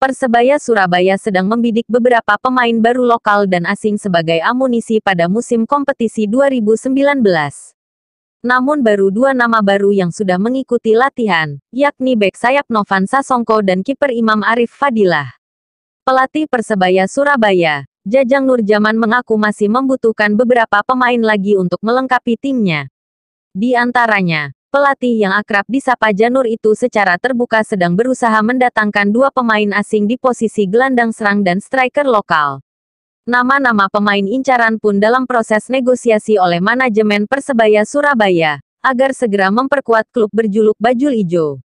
Persebaya Surabaya sedang membidik beberapa pemain baru lokal dan asing sebagai amunisi pada musim kompetisi 2019. Namun baru dua nama baru yang sudah mengikuti latihan, yakni bek sayap Novan Sasongko dan kiper Imam Arif Fadilah. Pelatih Persebaya Surabaya, Jajang Nurjaman mengaku masih membutuhkan beberapa pemain lagi untuk melengkapi timnya. Di antaranya, Pelatih yang akrab disapa Janur itu secara terbuka sedang berusaha mendatangkan dua pemain asing di posisi gelandang serang dan striker lokal. Nama-nama pemain incaran pun dalam proses negosiasi oleh manajemen Persebaya Surabaya, agar segera memperkuat klub berjuluk Bajul Ijo.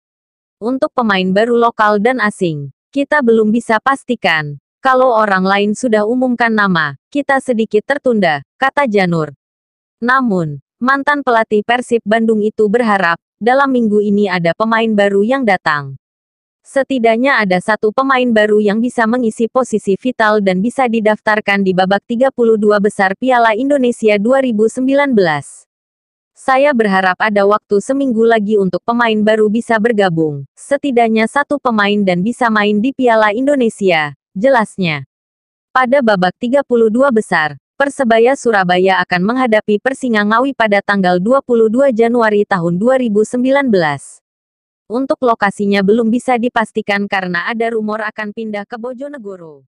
Untuk pemain baru lokal dan asing, kita belum bisa pastikan. Kalau orang lain sudah umumkan nama, kita sedikit tertunda, kata Janur. Namun, Mantan pelatih Persib Bandung itu berharap, dalam minggu ini ada pemain baru yang datang. Setidaknya ada satu pemain baru yang bisa mengisi posisi vital dan bisa didaftarkan di babak 32 besar Piala Indonesia 2019. Saya berharap ada waktu seminggu lagi untuk pemain baru bisa bergabung, setidaknya satu pemain dan bisa main di Piala Indonesia, jelasnya. Pada babak 32 besar, Persebaya Surabaya akan menghadapi Persinga Ngawi pada tanggal 22 Januari tahun 2019. Untuk lokasinya belum bisa dipastikan karena ada rumor akan pindah ke Bojonegoro.